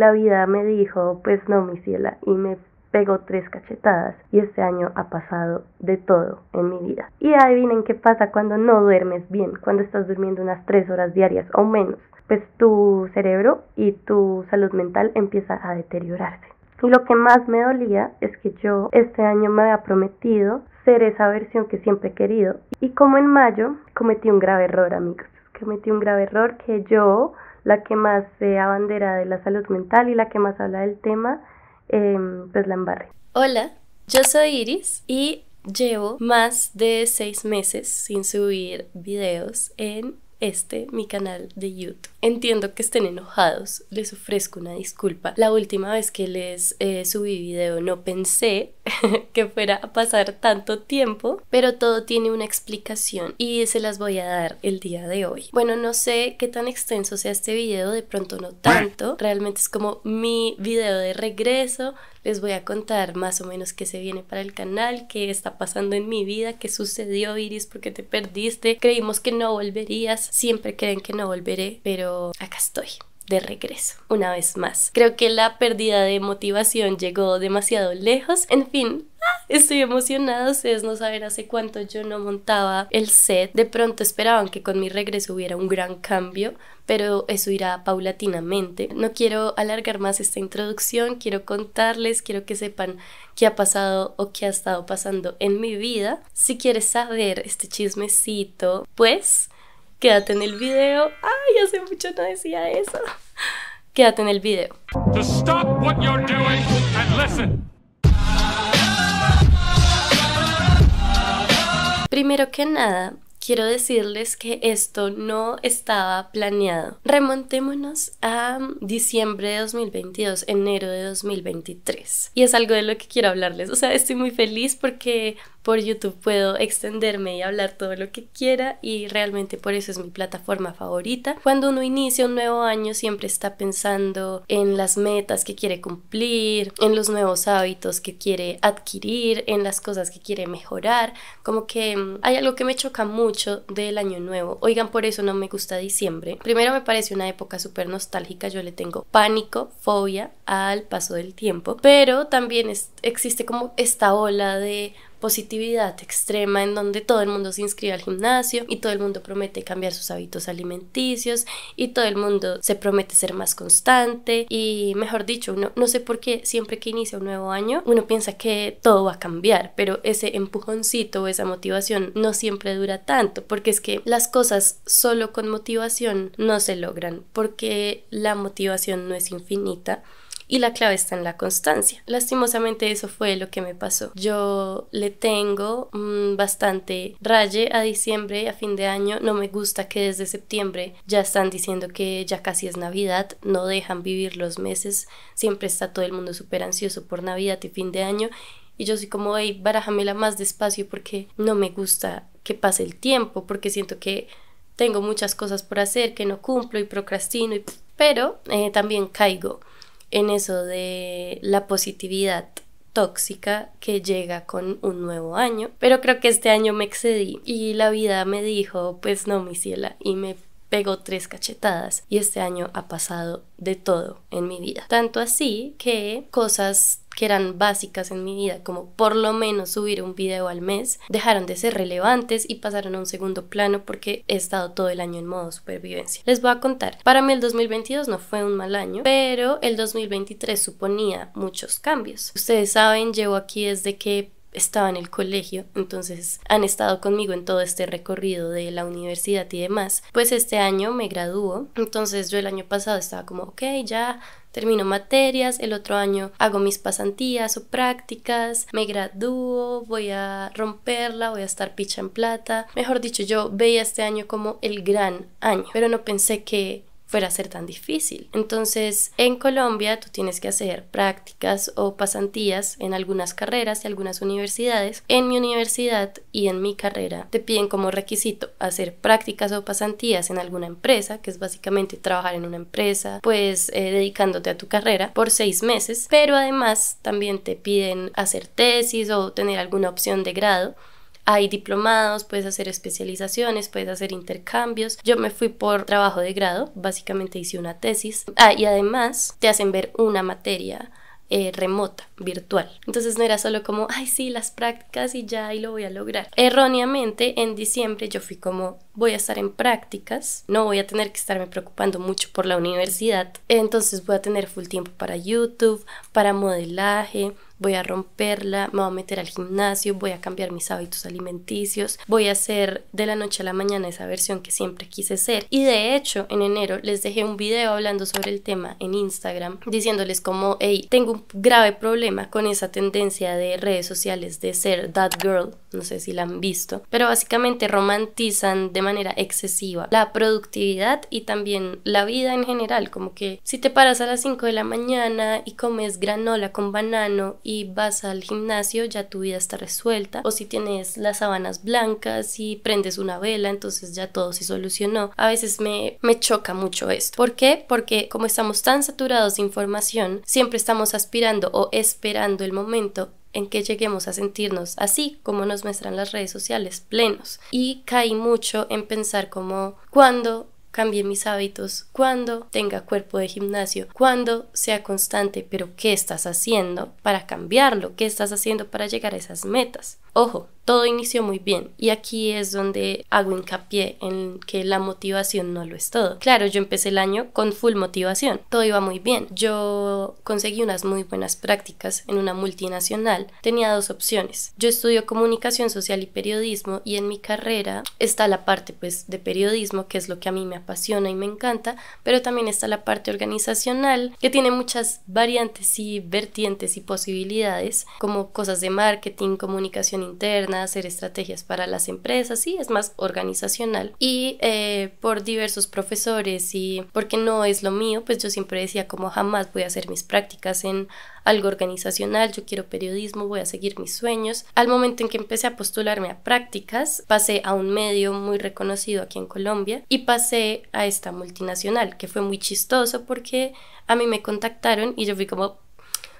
la vida me dijo, pues no, mi ciela, y me pegó tres cachetadas y este año ha pasado de todo en mi vida. Y adivinen qué pasa cuando no duermes bien, cuando estás durmiendo unas tres horas diarias o menos, pues tu cerebro y tu salud mental empieza a deteriorarse. Y lo que más me dolía es que yo este año me había prometido ser esa versión que siempre he querido. Y como en mayo cometí un grave error, amigos. Cometí un grave error que yo la que más se abandera de la salud mental y la que más habla del tema, em, pues la embarré Hola, yo soy Iris y llevo más de seis meses sin subir videos en este, mi canal de YouTube. Entiendo que estén enojados, les ofrezco una disculpa. La última vez que les eh, subí video no pensé que fuera a pasar tanto tiempo, pero todo tiene una explicación y se las voy a dar el día de hoy. Bueno, no sé qué tan extenso sea este video, de pronto no tanto, realmente es como mi video de regreso, les voy a contar más o menos qué se viene para el canal, qué está pasando en mi vida, qué sucedió Iris, porque te perdiste, creímos que no volverías, siempre creen que no volveré, pero acá estoy de regreso, una vez más. Creo que la pérdida de motivación llegó demasiado lejos. En fin, ah, Estoy emocionada, ustedes no saber hace cuánto yo no montaba el set. De pronto esperaban que con mi regreso hubiera un gran cambio, pero eso irá paulatinamente. No quiero alargar más esta introducción, quiero contarles, quiero que sepan qué ha pasado o qué ha estado pasando en mi vida. Si quieres saber este chismecito, pues Quédate en el video. Ay, hace mucho no decía eso. Quédate en el video. Primero que nada, quiero decirles que esto no estaba planeado. Remontémonos a diciembre de 2022, enero de 2023. Y es algo de lo que quiero hablarles. O sea, estoy muy feliz porque por YouTube puedo extenderme y hablar todo lo que quiera y realmente por eso es mi plataforma favorita. Cuando uno inicia un nuevo año siempre está pensando en las metas que quiere cumplir, en los nuevos hábitos que quiere adquirir, en las cosas que quiere mejorar. Como que mm, hay algo que me choca mucho del año nuevo. Oigan, por eso no me gusta diciembre. Primero me parece una época súper nostálgica, yo le tengo pánico, fobia al paso del tiempo, pero también existe como esta ola de positividad extrema en donde todo el mundo se inscribe al gimnasio y todo el mundo promete cambiar sus hábitos alimenticios y todo el mundo se promete ser más constante y mejor dicho, uno, no sé por qué siempre que inicia un nuevo año uno piensa que todo va a cambiar, pero ese empujoncito o esa motivación no siempre dura tanto porque es que las cosas solo con motivación no se logran porque la motivación no es infinita y la clave está en la constancia. Lastimosamente eso fue lo que me pasó. Yo le tengo mm, bastante raye a diciembre, a fin de año. No me gusta que desde septiembre ya están diciendo que ya casi es Navidad, no dejan vivir los meses. Siempre está todo el mundo súper ansioso por Navidad y fin de año. Y yo soy como, hey, barájamela más despacio porque no me gusta que pase el tiempo, porque siento que tengo muchas cosas por hacer, que no cumplo y procrastino, y... pero eh, también caigo en eso de la positividad tóxica que llega con un nuevo año. Pero creo que este año me excedí y la vida me dijo, pues no, mi ciela, y me pegó tres cachetadas y este año ha pasado de todo en mi vida. Tanto así que cosas que eran básicas en mi vida, como por lo menos subir un video al mes, dejaron de ser relevantes y pasaron a un segundo plano porque he estado todo el año en modo supervivencia. Les voy a contar, para mí el 2022 no fue un mal año, pero el 2023 suponía muchos cambios. Ustedes saben, llevo aquí desde que estaba en el colegio, entonces han estado conmigo en todo este recorrido de la universidad y demás. Pues este año me graduó, entonces yo el año pasado estaba como, ok, ya termino materias, el otro año hago mis pasantías o prácticas, me gradúo, voy a romperla, voy a estar picha en plata. Mejor dicho, yo veía este año como el gran año, pero no pensé que fuera a ser tan difícil. Entonces, en Colombia tú tienes que hacer prácticas o pasantías en algunas carreras y algunas universidades. En mi universidad y en mi carrera te piden como requisito hacer prácticas o pasantías en alguna empresa, que es básicamente trabajar en una empresa, pues eh, dedicándote a tu carrera por seis meses, pero además también te piden hacer tesis o tener alguna opción de grado hay diplomados, puedes hacer especializaciones, puedes hacer intercambios. Yo me fui por trabajo de grado, básicamente hice una tesis. Ah, y además te hacen ver una materia eh, remota, virtual. Entonces no era solo como, ay, sí, las prácticas y ya, y lo voy a lograr. Erróneamente, en diciembre yo fui como, voy a estar en prácticas, no voy a tener que estarme preocupando mucho por la universidad, entonces voy a tener full tiempo para YouTube, para modelaje, voy a romperla, me voy a meter al gimnasio, voy a cambiar mis hábitos alimenticios, voy a ser de la noche a la mañana esa versión que siempre quise ser. Y de hecho, en enero les dejé un video hablando sobre el tema en Instagram, diciéndoles como, hey, tengo un grave problema con esa tendencia de redes sociales de ser that girl, no sé si la han visto, pero básicamente romantizan de manera excesiva la productividad y también la vida en general, como que si te paras a las 5 de la mañana y comes granola con banano y vas al gimnasio, ya tu vida está resuelta. O si tienes las sábanas blancas y prendes una vela, entonces ya todo se solucionó. A veces me, me choca mucho esto. ¿Por qué? Porque como estamos tan saturados de información, siempre estamos aspirando o esperando el momento en que lleguemos a sentirnos así como nos muestran las redes sociales, plenos. Y caí mucho en pensar como, cuando cambie mis hábitos, cuando tenga cuerpo de gimnasio, cuando sea constante, pero ¿qué estás haciendo para cambiarlo? ¿Qué estás haciendo para llegar a esas metas? Ojo, todo inició muy bien y aquí es donde hago hincapié en que la motivación no lo es todo. Claro, yo empecé el año con full motivación, todo iba muy bien. Yo conseguí unas muy buenas prácticas en una multinacional. Tenía dos opciones. Yo estudio comunicación social y periodismo y en mi carrera está la parte pues de periodismo, que es lo que a mí me apasiona y me encanta, pero también está la parte organizacional que tiene muchas variantes y vertientes y posibilidades, como cosas de marketing, comunicación interna, hacer estrategias para las empresas, y es más organizacional. Y eh, por diversos profesores y porque no es lo mío, pues yo siempre decía como jamás voy a hacer mis prácticas en algo organizacional, yo quiero periodismo, voy a seguir mis sueños. Al momento en que empecé a postularme a prácticas, pasé a un medio muy reconocido aquí en Colombia y pasé a esta multinacional, que fue muy chistoso porque a mí me contactaron y yo fui como,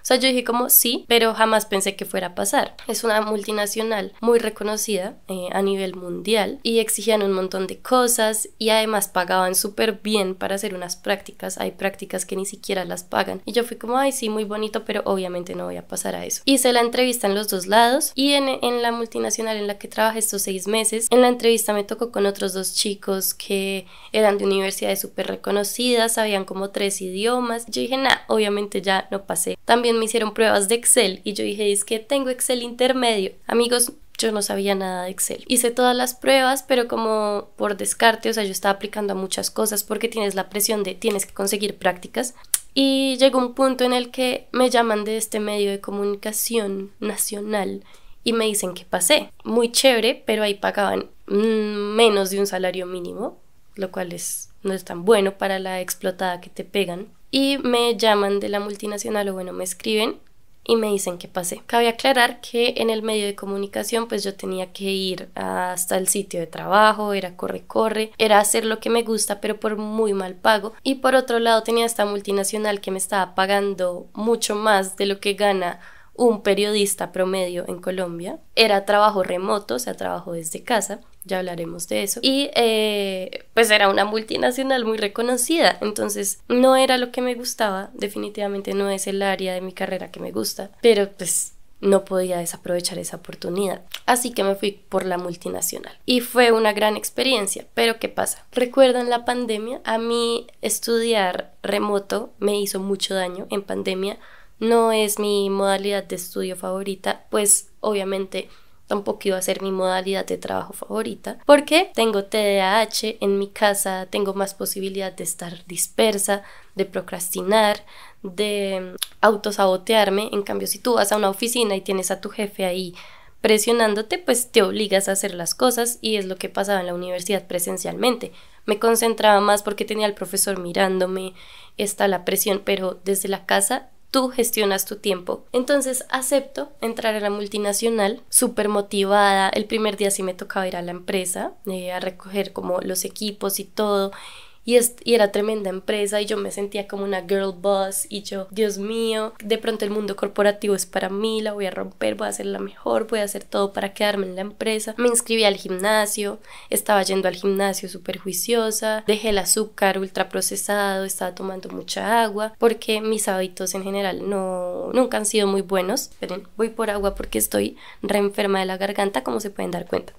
o sea, yo dije como sí, pero jamás pensé que fuera a pasar. Es una multinacional muy reconocida eh, a nivel mundial y exigían un montón de cosas y además pagaban súper bien para hacer unas prácticas. Hay prácticas que ni siquiera las pagan. Y yo fui como, ay, sí, muy bonito, pero obviamente no voy a pasar a eso. Hice la entrevista en los dos lados y en, en la multinacional en la que trabajé estos seis meses, en la entrevista me tocó con otros dos chicos que eran de universidades súper reconocidas, sabían como tres idiomas. Yo dije, nah, obviamente ya no pasé. También me hicieron pruebas de Excel y yo dije, es que tengo Excel intermedio. Amigos, yo no sabía nada de Excel. Hice todas las pruebas, pero como por descarte, o sea, yo estaba aplicando a muchas cosas porque tienes la presión de tienes que conseguir prácticas. Y llegó un punto en el que me llaman de este medio de comunicación nacional y me dicen que pasé. Muy chévere, pero ahí pagaban mm, menos de un salario mínimo, lo cual es, no es tan bueno para la explotada que te pegan y me llaman de la multinacional o bueno, me escriben y me dicen que pasé. Cabe aclarar que en el medio de comunicación pues yo tenía que ir hasta el sitio de trabajo, era corre corre, era hacer lo que me gusta pero por muy mal pago y por otro lado tenía esta multinacional que me estaba pagando mucho más de lo que gana un periodista promedio en Colombia. Era trabajo remoto, o sea, trabajo desde casa, ya hablaremos de eso. Y eh, pues era una multinacional muy reconocida, entonces no era lo que me gustaba, definitivamente no es el área de mi carrera que me gusta, pero pues no podía desaprovechar esa oportunidad. Así que me fui por la multinacional. Y fue una gran experiencia. Pero ¿qué pasa? ¿Recuerdan la pandemia? A mí estudiar remoto me hizo mucho daño en pandemia no es mi modalidad de estudio favorita, pues obviamente tampoco iba a ser mi modalidad de trabajo favorita, porque tengo TDAH en mi casa, tengo más posibilidad de estar dispersa, de procrastinar, de autosabotearme. En cambio, si tú vas a una oficina y tienes a tu jefe ahí presionándote, pues te obligas a hacer las cosas y es lo que pasaba en la universidad presencialmente. Me concentraba más porque tenía al profesor mirándome, está la presión, pero desde la casa tú gestionas tu tiempo. Entonces acepto entrar a la multinacional, súper motivada. El primer día sí me tocaba ir a la empresa, eh, a recoger como los equipos y todo. Y, era tremenda empresa y yo me sentía como una girl boss y yo, Dios mío, de pronto el mundo corporativo es para mí, la voy a romper, voy a hacer la mejor, voy a hacer todo para quedarme en la empresa. Me inscribí al gimnasio, estaba yendo al gimnasio súper juiciosa, dejé el azúcar ultraprocesado procesado, estaba tomando mucha agua porque mis hábitos en general no, nunca han sido muy buenos. Esperen, voy por agua porque estoy re enferma de la garganta como se pueden dar cuenta.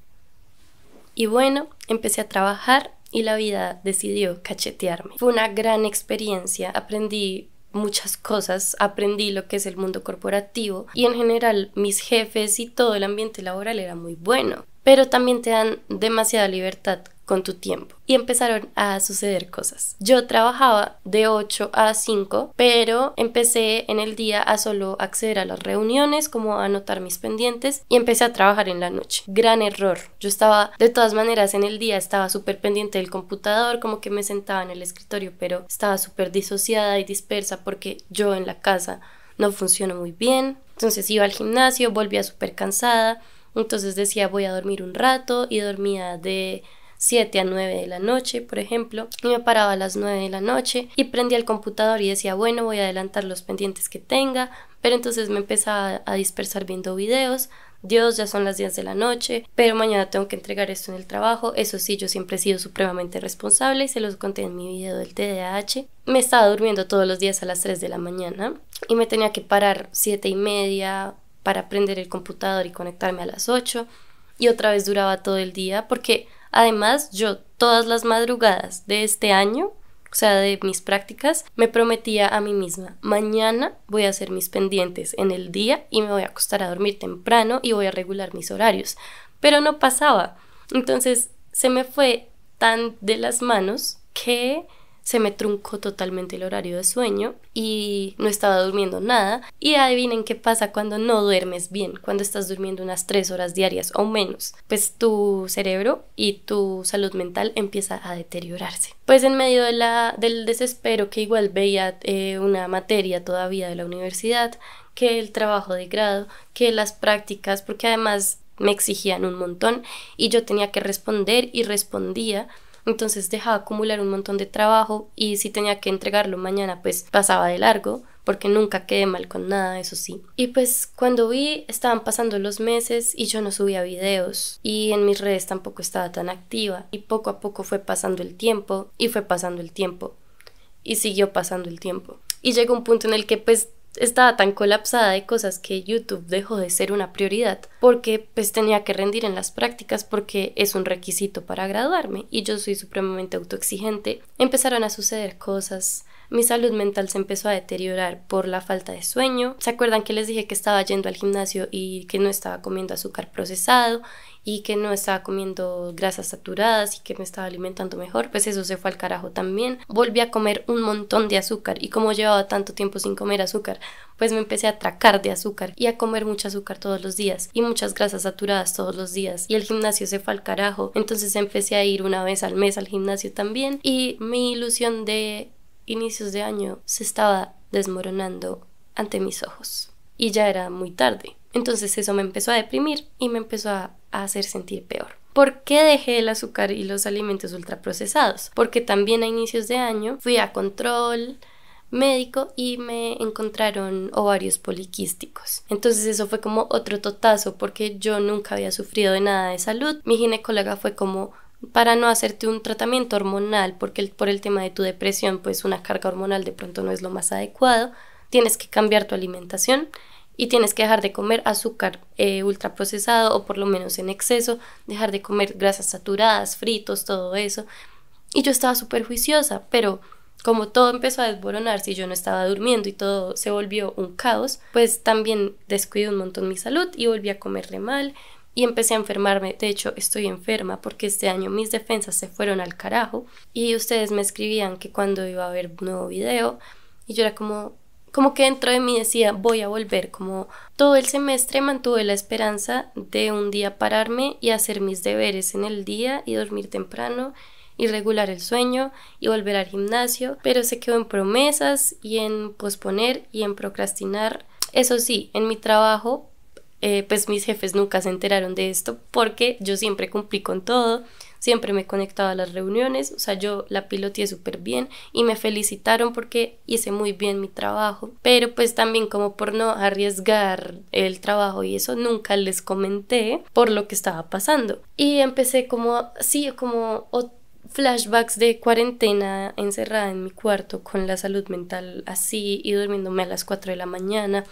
Y bueno, empecé a trabajar y la vida decidió cachetearme. Fue una gran experiencia, aprendí muchas cosas, aprendí lo que es el mundo corporativo y en general mis jefes y todo el ambiente laboral era muy bueno, pero también te dan demasiada libertad tu tiempo. Y empezaron a suceder cosas. Yo trabajaba de 8 a 5, pero empecé en el día a solo acceder a las reuniones, como a anotar mis pendientes, y empecé a trabajar en la noche. Gran error. Yo estaba, de todas maneras, en el día estaba súper pendiente del computador, como que me sentaba en el escritorio, pero estaba súper disociada y dispersa porque yo en la casa no funciono muy bien. Entonces iba al gimnasio, volvía súper cansada. Entonces decía voy a dormir un rato y dormía de 7 a 9 de la noche, por ejemplo, y me paraba a las 9 de la noche y prendía el computador y decía, bueno, voy a adelantar los pendientes que tenga, pero entonces me empezaba a dispersar viendo videos, Dios, ya son las 10 de la noche, pero mañana tengo que entregar esto en el trabajo. Eso sí, yo siempre he sido supremamente responsable y se los conté en mi video del TDAH. Me estaba durmiendo todos los días a las 3 de la mañana y me tenía que parar 7 y media para prender el computador y conectarme a las 8 y otra vez duraba todo el día porque Además, yo todas las madrugadas de este año, o sea, de mis prácticas, me prometía a mí misma, mañana voy a hacer mis pendientes en el día y me voy a acostar a dormir temprano y voy a regular mis horarios. Pero no pasaba. Entonces, se me fue tan de las manos que se me truncó totalmente el horario de sueño y no estaba durmiendo nada. Y adivinen qué pasa cuando no duermes bien, cuando estás durmiendo unas tres horas diarias o menos, pues tu cerebro y tu salud mental empieza a deteriorarse. Pues en medio de la, del desespero que igual veía eh, una materia todavía de la universidad, que el trabajo de grado, que las prácticas, porque además me exigían un montón y yo tenía que responder y respondía entonces dejaba acumular un montón de trabajo y si tenía que entregarlo mañana pues pasaba de largo porque nunca quedé mal con nada, eso sí. Y pues cuando vi estaban pasando los meses y yo no subía videos y en mis redes tampoco estaba tan activa y poco a poco fue pasando el tiempo y fue pasando el tiempo y siguió pasando el tiempo. Y llegó un punto en el que pues estaba tan colapsada de cosas que YouTube dejó de ser una prioridad porque pues tenía que rendir en las prácticas porque es un requisito para graduarme y yo soy supremamente autoexigente. Empezaron a suceder cosas, mi salud mental se empezó a deteriorar por la falta de sueño. ¿Se acuerdan que les dije que estaba yendo al gimnasio y que no estaba comiendo azúcar procesado y que no estaba comiendo grasas saturadas y que me estaba alimentando mejor, pues eso se fue al carajo también. Volví a comer un montón de azúcar y como llevaba tanto tiempo sin comer azúcar, pues me empecé a atracar de azúcar y a comer mucho azúcar todos los días y muchas grasas saturadas todos los días y el gimnasio se fue al carajo. Entonces empecé a ir una vez al mes al gimnasio también y mi ilusión de inicios de año se estaba desmoronando ante mis ojos y ya era muy tarde. Entonces eso me empezó a deprimir y me empezó a a hacer sentir peor. ¿Por qué dejé el azúcar y los alimentos ultraprocesados? Porque también a inicios de año fui a control médico y me encontraron ovarios poliquísticos. Entonces eso fue como otro totazo porque yo nunca había sufrido de nada de salud. Mi ginecóloga fue como para no hacerte un tratamiento hormonal porque por el tema de tu depresión pues una carga hormonal de pronto no es lo más adecuado. Tienes que cambiar tu alimentación y tienes que dejar de comer azúcar eh, ultraprocesado o por lo menos en exceso, dejar de comer grasas saturadas, fritos, todo eso. Y yo estaba súper juiciosa, pero como todo empezó a desboronarse y yo no estaba durmiendo y todo se volvió un caos, pues también descuidé un montón mi salud y volví a comerle mal y empecé a enfermarme. De hecho, estoy enferma porque este año mis defensas se fueron al carajo y ustedes me escribían que cuando iba a haber un nuevo video y yo era como, como que dentro de mí decía, voy a volver, como todo el semestre mantuve la esperanza de un día pararme y hacer mis deberes en el día y dormir temprano y regular el sueño y volver al gimnasio, pero se quedó en promesas y en posponer y en procrastinar. Eso sí, en mi trabajo, eh, pues mis jefes nunca se enteraron de esto porque yo siempre cumplí con todo, siempre me conectaba a las reuniones, o sea, yo la piloteé súper bien y me felicitaron porque hice muy bien mi trabajo, pero pues también como por no arriesgar el trabajo y eso nunca les comenté por lo que estaba pasando. Y empecé como, sí, como flashbacks de cuarentena encerrada en mi cuarto con la salud mental así y durmiéndome a las 4 de la mañana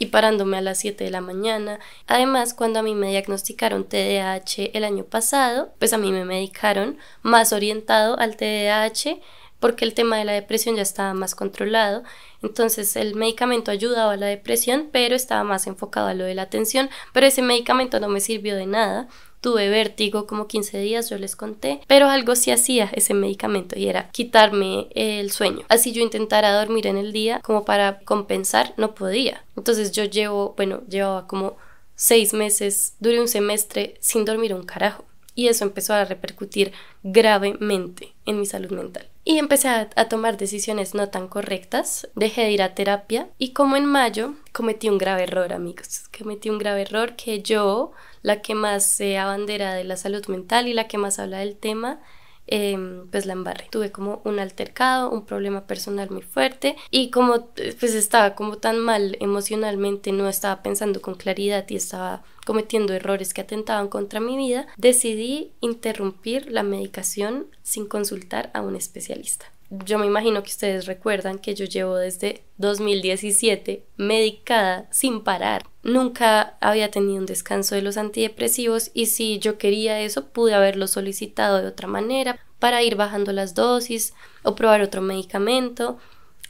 y parándome a las 7 de la mañana. Además, cuando a mí me diagnosticaron TDAH el año pasado, pues a mí me medicaron más orientado al TDAH porque el tema de la depresión ya estaba más controlado. Entonces el medicamento ayudaba a la depresión, pero estaba más enfocado a lo de la atención, pero ese medicamento no me sirvió de nada tuve vértigo como 15 días, yo les conté, pero algo sí hacía ese medicamento y era quitarme el sueño. Así yo intentara dormir en el día como para compensar, no podía. Entonces yo llevo, bueno, llevaba como seis meses, duré un semestre sin dormir un carajo. Y eso empezó a repercutir gravemente en mi salud mental. Y empecé a, tomar decisiones no tan correctas, dejé de ir a terapia y como en mayo cometí un grave error, amigos, cometí un grave error que yo la que más se abandera de la salud mental y la que más habla del tema, em, pues la embarré. Tuve como un altercado, un problema personal muy fuerte y como eh, pues estaba como tan mal emocionalmente, no estaba pensando con claridad y estaba cometiendo errores que atentaban contra mi vida, decidí interrumpir la medicación sin consultar a un especialista yo me imagino que ustedes recuerdan que yo llevo desde 2017 medicada sin parar. Nunca había tenido un descanso de los antidepresivos y si yo quería eso pude haberlo solicitado de otra manera para ir bajando las dosis o probar otro medicamento.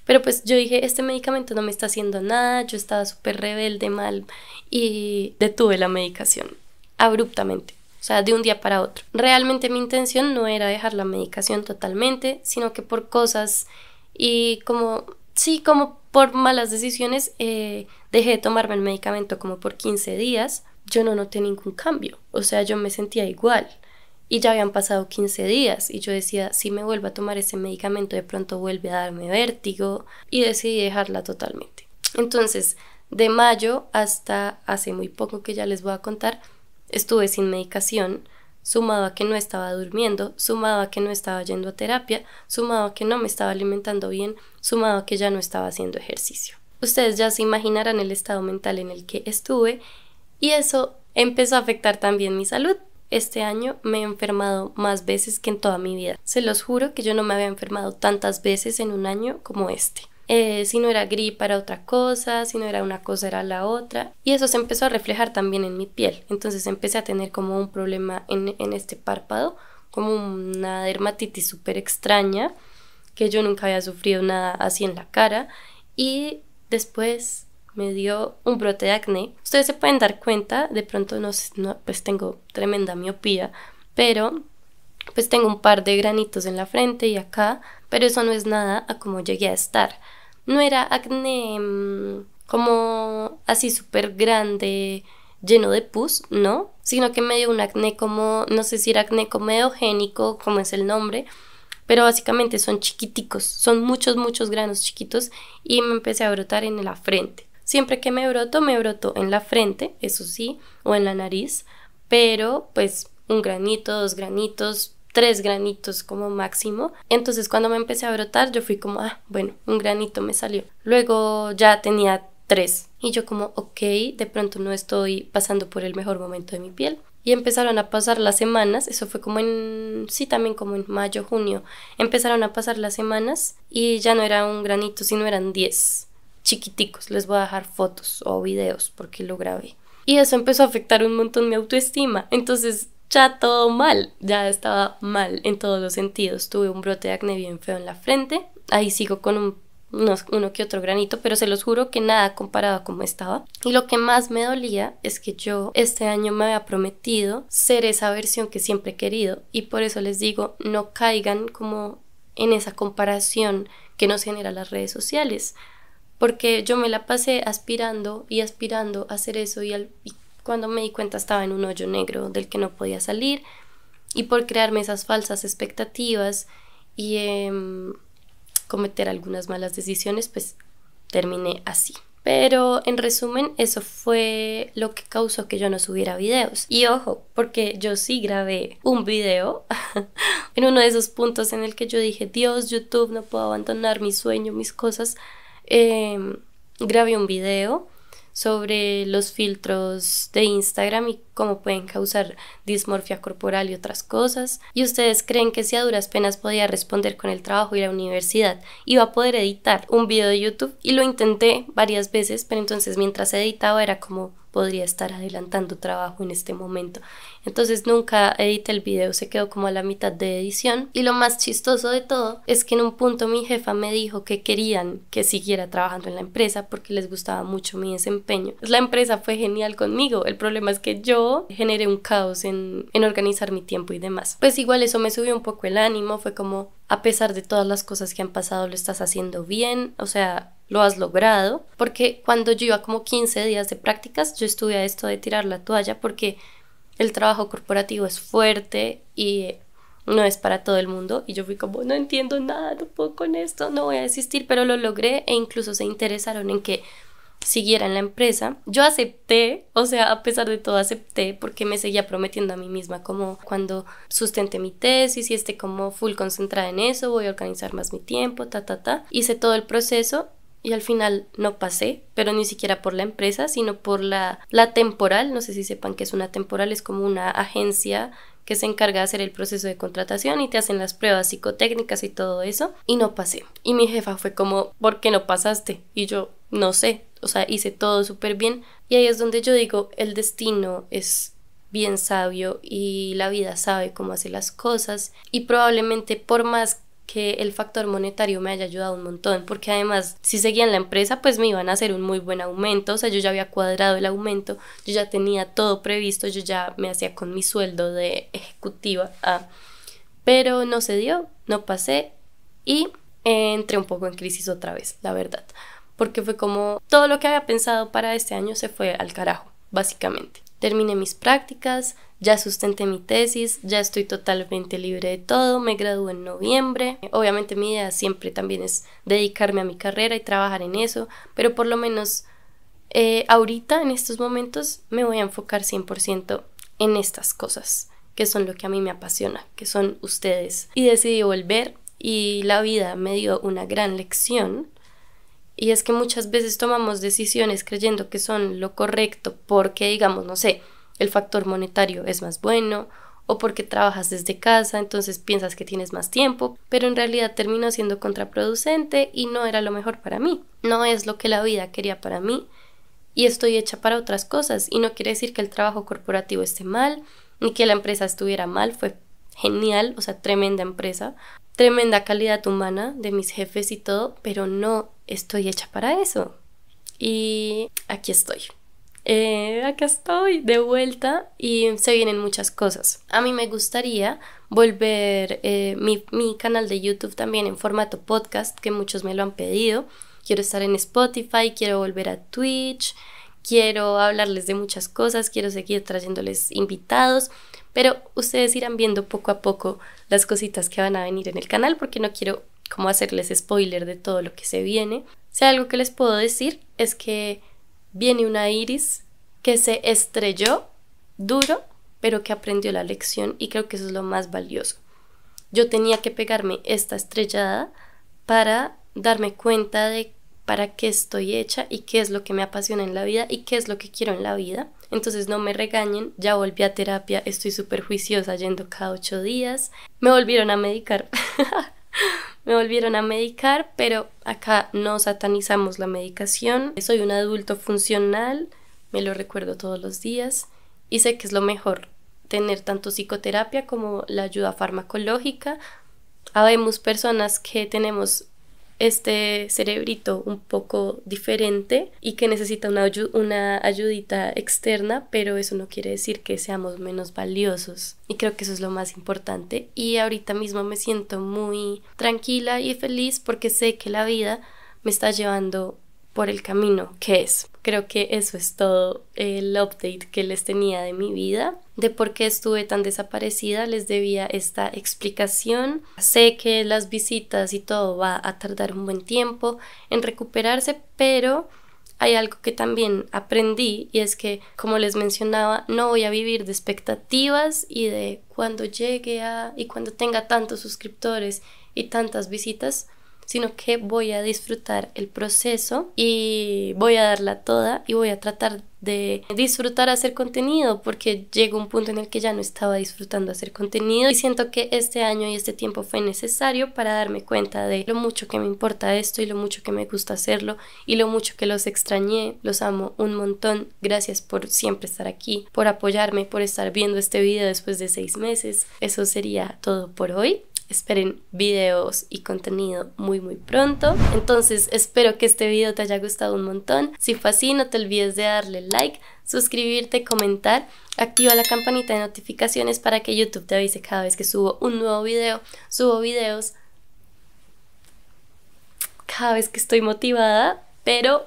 Pero pues yo dije, este medicamento no me está haciendo nada, yo estaba súper rebelde, mal y detuve la medicación abruptamente o sea, de un día para otro. Realmente mi intención no era dejar la medicación totalmente, sino que por cosas y como, sí, como por malas decisiones eh, dejé de tomarme el medicamento como por 15 días, yo no noté ningún cambio, o sea, yo me sentía igual. Y ya habían pasado 15 días y yo decía, si me vuelvo a tomar ese medicamento, de pronto vuelve a darme vértigo y decidí dejarla totalmente. Entonces, de mayo hasta hace muy poco que ya les voy a contar, Estuve sin medicación, sumado a que no estaba durmiendo, sumado a que no estaba yendo a terapia, sumado a que no me estaba alimentando bien, sumado a que ya no estaba haciendo ejercicio. Ustedes ya se imaginarán el estado mental en el que estuve y eso empezó a afectar también mi salud. Este año me he enfermado más veces que en toda mi vida. Se los juro que yo no me había enfermado tantas veces en un año como este. Eh, si no era gripe era otra cosa, si no era una cosa era la otra. Y eso se empezó a reflejar también en mi piel. Entonces empecé a tener como un problema en, este párpado, como una dermatitis súper extraña, que yo nunca había sufrido nada así en la cara. Y después me dio un brote de acné. Ustedes se pueden dar cuenta, de pronto no pues tengo tremenda miopía, pero pues tengo un par de granitos en la frente y acá, pero eso no es nada a cómo llegué a estar no era acné mm, como así súper grande, lleno de pus, no, sino que me dio un acné como, no sé si era acné comedogénico, como es el nombre, pero básicamente son chiquiticos, son muchos, muchos granos chiquitos y me empecé a brotar en la frente. Siempre que me broto, me broto en la frente, eso sí, o en la nariz, pero pues un granito, dos granitos, tres granitos como máximo. Entonces cuando me empecé a brotar yo fui como, ah, bueno, un granito me salió. Luego ya tenía tres y yo como, ok, de pronto no estoy pasando por el mejor momento de mi piel. Y empezaron a pasar las semanas, eso fue como en, sí, también como en mayo, junio, empezaron a pasar las semanas y ya no era un granito, sino eran diez chiquiticos. Les voy a dejar fotos o videos porque lo grabé. Y eso empezó a afectar un montón mi autoestima. Entonces ya todo mal, ya estaba mal en todos los sentidos. Tuve un brote de acné bien feo en la frente, ahí sigo con uno que otro granito, pero se los juro que nada comparado a cómo estaba. Y lo que más me dolía es que yo este año me había prometido ser esa versión que siempre he querido y por eso les digo, no caigan como en esa comparación que nos genera las redes sociales porque yo me la pasé aspirando y aspirando a hacer eso y, al, cuando me di cuenta estaba en un hoyo negro del que no podía salir y por crearme esas falsas expectativas y em, cometer algunas malas decisiones, pues terminé así. Pero en resumen, eso fue lo que causó que yo no subiera videos. Y ojo, porque yo sí grabé un video en uno de esos puntos en el que yo dije, Dios, YouTube, no puedo abandonar mi sueño, mis cosas. Em, grabé un video sobre los filtros de Instagram y como pueden causar dismorfia corporal y otras cosas. Y ustedes creen que si a duras penas podía responder con el trabajo y la universidad, iba a poder editar un video de YouTube y lo intenté varias veces, pero entonces mientras editaba era como podría estar adelantando trabajo en este momento. Entonces nunca edité el video, se quedó como a la mitad de edición. Y lo más chistoso de todo es que en un punto mi jefa me dijo que querían que siguiera trabajando en la empresa porque les gustaba mucho mi desempeño. La empresa fue genial conmigo, el problema es que yo generé un caos en, en organizar mi tiempo y demás. Pues igual eso me subió un poco el ánimo, fue como, a pesar de todas las cosas que han pasado, lo estás haciendo bien, o sea, lo has logrado, porque cuando yo iba como 15 días de prácticas, yo estuve a esto de tirar la toalla porque el trabajo corporativo es fuerte y no es para todo el mundo y yo fui como no entiendo nada, no puedo con esto, no voy a desistir, pero lo logré e incluso se interesaron en que siguiera en la empresa, yo acepté, o sea, a pesar de todo acepté porque me seguía prometiendo a mí misma como cuando sustente mi tesis y esté como full concentrada en eso, voy a organizar más mi tiempo, ta, ta, ta. Hice todo el proceso y al final no pasé, pero ni siquiera por la empresa, sino por la, la temporal, no sé si sepan que es una temporal, es como una agencia que se encarga de hacer el proceso de contratación y te hacen las pruebas psicotécnicas y todo eso. Y no pasé. Y mi jefa fue como, ¿por qué no pasaste? Y yo, no sé. O sea, hice todo súper bien. Y ahí es donde yo digo, el destino es bien sabio y la vida sabe cómo hace las cosas. Y probablemente por más que el factor monetario me haya ayudado un montón, porque además si seguía en la empresa pues me iban a hacer un muy buen aumento, o sea, yo ya había cuadrado el aumento, yo ya tenía todo previsto, yo ya me hacía con mi sueldo de ejecutiva, ah, pero no se dio, no pasé y eh, entré un poco en crisis otra vez, la verdad, porque fue como todo lo que había pensado para este año se fue al carajo, básicamente. Terminé mis prácticas, ya sustenté mi tesis, ya estoy totalmente libre de todo, me gradué en noviembre. Obviamente mi idea siempre también es dedicarme a mi carrera y trabajar en eso, pero por lo menos eh, ahorita, en estos momentos, me voy a enfocar 100% en estas cosas, que son lo que a mí me apasiona, que son ustedes. Y decidí volver y la vida me dio una gran lección. Y es que muchas veces tomamos decisiones creyendo que son lo correcto porque, digamos, no sé, el factor monetario es más bueno o porque trabajas desde casa, entonces piensas que tienes más tiempo, pero en realidad terminó siendo contraproducente y no era lo mejor para mí. No es lo que la vida quería para mí y estoy hecha para otras cosas y no quiere decir que el trabajo corporativo esté mal ni que la empresa estuviera mal, fue genial, o sea, tremenda empresa, tremenda calidad humana de mis jefes y todo, pero no estoy hecha para eso. Y aquí estoy. Eh, acá estoy de vuelta y se vienen muchas cosas. A mí me gustaría volver eh, mi, mi, canal de YouTube también en formato podcast, que muchos me lo han pedido. Quiero estar en Spotify, quiero volver a Twitch, quiero hablarles de muchas cosas, quiero seguir trayéndoles invitados, pero ustedes irán viendo poco a poco las cositas que van a venir en el canal porque no quiero como hacerles spoiler de todo lo que se viene. Si sea, algo que les puedo decir es que viene una iris que se estrelló duro, pero que aprendió la lección y creo que eso es lo más valioso. Yo tenía que pegarme esta estrellada para darme cuenta de para qué estoy hecha y qué es lo que me apasiona en la vida y qué es lo que quiero en la vida. Entonces no me regañen, ya volví a terapia, estoy súper juiciosa yendo cada ocho días. Me volvieron a medicar. me volvieron a medicar, pero acá no satanizamos la medicación. Soy un adulto funcional, me lo recuerdo todos los días y sé que es lo mejor tener tanto psicoterapia como la ayuda farmacológica. Habemos personas que tenemos este cerebrito un poco diferente y que necesita una, una ayudita externa, pero eso no quiere decir que seamos menos valiosos. Y creo que eso es lo más importante. Y ahorita mismo me siento muy tranquila y feliz porque sé que la vida me está llevando por el camino que es. Creo que eso es todo el update que les tenía de mi vida, de por qué estuve tan desaparecida, les debía esta explicación. Sé que las visitas y todo va a tardar un buen tiempo en recuperarse, pero hay algo que también aprendí y es que, como les mencionaba, no voy a vivir de expectativas y de cuando llegue a y cuando tenga tantos suscriptores y tantas visitas, sino que voy a disfrutar el proceso y voy a darla toda y voy a tratar de disfrutar hacer contenido porque llegó un punto en el que ya no estaba disfrutando hacer contenido y siento que este año y este tiempo fue necesario para darme cuenta de lo mucho que me importa esto y lo mucho que me gusta hacerlo y lo mucho que los extrañé, los amo un montón, gracias por siempre estar aquí, por apoyarme, por estar viendo este video después de seis meses, eso sería todo por hoy esperen videos y contenido muy muy pronto. Entonces espero que este video te haya gustado un montón. Si fue así no te olvides de darle like, suscribirte, comentar, activa la campanita de notificaciones para que YouTube te avise cada vez que subo un nuevo video. Subo videos cada vez que estoy motivada, pero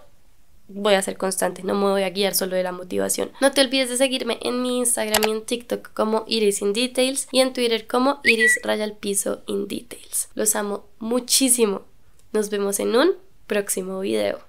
voy a ser constante, no me voy a guiar solo de la motivación. No te olvides de seguirme en mi Instagram y en TikTok como Iris in Details y en Twitter como Iris raya piso in Details. Los amo muchísimo. Nos vemos en un próximo video.